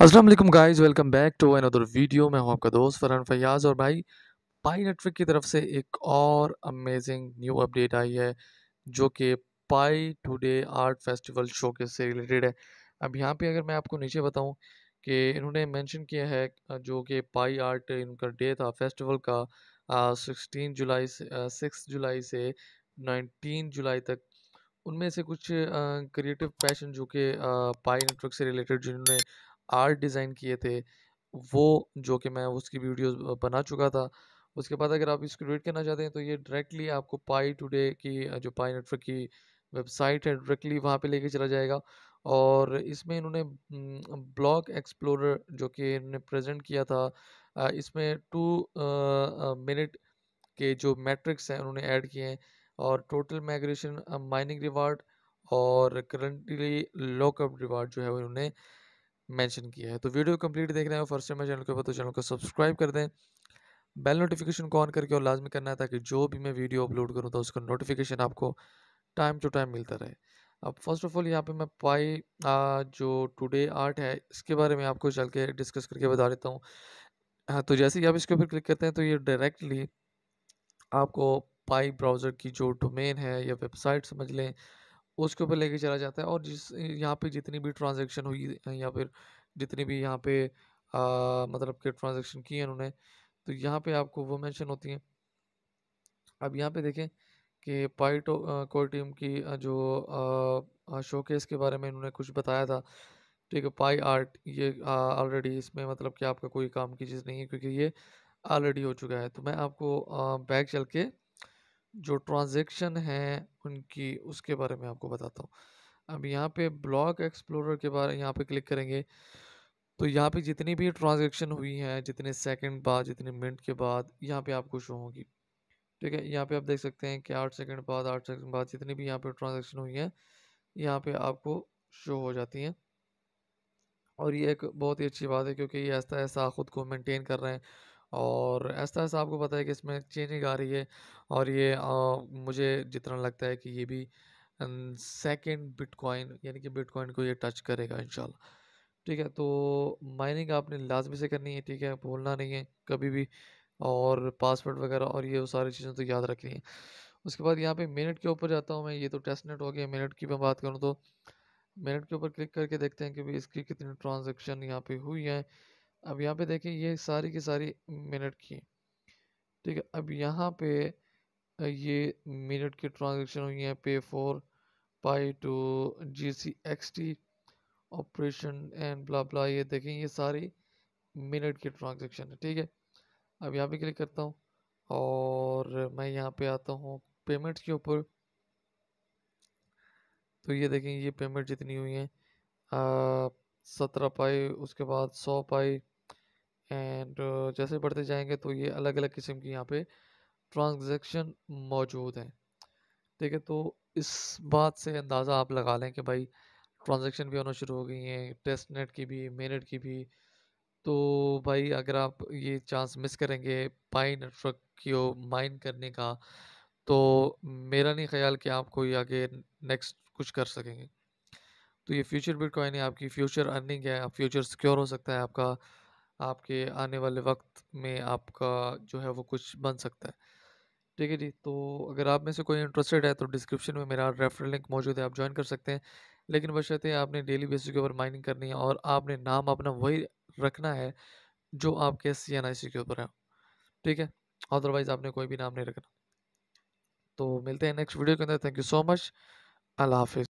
Aslam guys welcome back to another video मैं हूँ आपका दोस्त फरहान फयाज़ और भाई पाई नेटवर्क की तरफ से एक और अमेजिंग न्यू अपडेट आई है जो कि Pi today art festival show के से रिलेटेड है अब यहाँ पे अगर मैं आपको नीचे बताऊँ कि इन्होंने मेंशन किया है जो कि पाई आर्ट इनका डे था फेस्टिवल का सिक्सटीन जुलाई से सिक्स जुलाई से नाइनटीन जुलाई तक उनमें से कुछ क्रिएटिव पैशन जो कि पाई नेटवर्क से रिलेटेड जिन्होंने आर्ट डिज़ाइन किए थे वो जो कि मैं उसकी वीडियो बना चुका था उसके बाद अगर आप इसको रेड करना चाहते हैं तो ये डायरेक्टली आपको पाई टुडे की जो पाई नेटवर्क की वेबसाइट है डायरेक्टली वहाँ पे लेके चला जाएगा और इसमें इन्होंने ब्लॉग एक्सप्लोरर जो कि इन्होंने प्रेजेंट किया था इसमें टू मिनट के जो मैट्रिक्स हैं उन्होंने ऐड किए हैं और टोटल माइग्रेशन माइनिंग रिवार्ड और करंटली लॉकअप रिवार्ड जो है उन्होंने मेंशन किया है तो वीडियो कंप्लीट देख रहे हैं फर्स्ट टाइम चैनल के ऊपर तो चैनल को सब्सक्राइब कर दें बेल नोटिफिकेशन को ऑन करके और लाजमी करना है ताकि जो भी मैं वीडियो अपलोड करूँ तो उसका नोटिफिकेशन आपको टाइम टू टाइम मिलता रहे अब फर्स्ट ऑफ ऑल यहाँ पे मैं पाई आ, जो टुडे आर्ट है इसके बारे में आपको चल के डिस्कस करके बता देता हूँ हाँ तो जैसे ही आप इसके ऊपर क्लिक करते हैं तो ये डायरेक्टली आपको पाई ब्राउज़र की जो डोमेन है या वेबसाइट समझ लें उसके ऊपर लेके चला जाता है और जिस यहाँ पे जितनी भी ट्रांजैक्शन हुई या फिर जितनी भी यहाँ पे आ, मतलब के ट्रांजैक्शन है उन्होंने तो यहाँ पे आपको वो मेंशन होती हैं अब यहाँ पे देखें कि पाइटो टीम की जो शोकेस के बारे में इन्होंने कुछ बताया था ठीक तो है पाई आर्ट ये ऑलरेडी इसमें मतलब कि आपका कोई काम की चीज़ नहीं है क्योंकि ये ऑलरेडी हो चुका है तो मैं आपको बैग चल के जो ट्रांजेक्शन हैं उनकी उसके बारे में आपको बताता हूँ अब यहाँ पे ब्लॉक एक्सप्लोरर के बारे यहाँ पे क्लिक करेंगे तो यहाँ पे जितनी भी ट्रांजेक्शन हुई हैं जितने सेकंड बाद जितने मिनट के बाद यहाँ पे आपको शो होगी ठीक है यहाँ पे आप देख सकते हैं कि आठ सेकंड बाद आठ सेकंड बाद जितनी भी यहाँ पे ट्रांजेक्शन हुई हैं यहाँ पे आपको शो हो जाती हैं और ये एक बहुत ही अच्छी बात है क्योंकि ये ऐसा ऐसा खुद को मेनटेन कर रहे हैं और ऐसा ऐसा आपको पता है कि इसमें चेंजिंग आ रही है और ये आ, मुझे जितना लगता है कि ये भी सेकेंड बिटकॉइन यानी कि बिटकॉइन को ये टच करेगा इंशाल्लाह ठीक है तो माइनिंग आपने लाजमी से करनी है ठीक है भूलना नहीं है कभी भी और पासवर्ड वगैरह और ये सारी चीज़ें तो याद रखनी है उसके बाद यहाँ पे मिनट के ऊपर जाता हूँ मैं ये तो टेस्ट नेट हो गया मिनट की मैं बात करूँ तो मिनट के ऊपर क्लिक करके देखते हैं कि भाई इसकी कितनी ट्रांजेक्शन यहाँ पे हुई है अब यहाँ पे देखें ये सारी की सारी मिनट की ठीक है अब यहाँ पे ये मिनट की ट्रांजेक्शन हुई है pay four Pi to G C X T operation and blah blah ये देखें ये सारी मिनट की ट्रांजेक्शन है ठीक है अब यहाँ पे क्लिक करता हूँ और मैं यहाँ पे आता हूँ पेमेंट के ऊपर तो ये देखें ये पेमेंट जितनी हुई है सत्रह पाई उसके बाद सौ पाई एंड uh, जैसे बढ़ते जाएंगे तो ये अलग अलग किस्म की यहाँ पे ट्रांजैक्शन मौजूद हैं ठीक है तो इस बात से अंदाज़ा आप लगा लें कि भाई ट्रांजैक्शन भी होना शुरू हो गई हैं टेस्ट नेट की भी मेनेट की भी तो भाई अगर आप ये चांस मिस करेंगे पाई नेटवर्क की माइन करने का तो मेरा नहीं ख्याल कि आप कोई आगे नेक्स्ट कुछ कर सकेंगे तो ये फ्यूचर बिटकॉइन है आपकी फ्यूचर अर्निंग है आप फ्यूचर सिक्योर हो सकता है आपका आपके आने वाले वक़्त में आपका जो है वो कुछ बन सकता है। ठीक है जी, तो अगर आप में से कोई इंटरेस्टेड है तो डिस्क्रिप्शन में मेरा रेफ़रल लिंक मौजूद है, आप ज्वाइन कर सकते हैं। लेकिन बशर्ते आपने डेली बेसिस के ऊपर माइनिंग करनी है और आपने नाम अपना वही रखना है जो आपके आई सी के ऊपर है। ठीक है? अदरवाइज़ आपने कोई भी नाम नहीं रखना। तो मिलते हैं नेक्स्ट वीडियो के अंदर, थैंक यू सो मच। अल्लाह हाफ़िज़।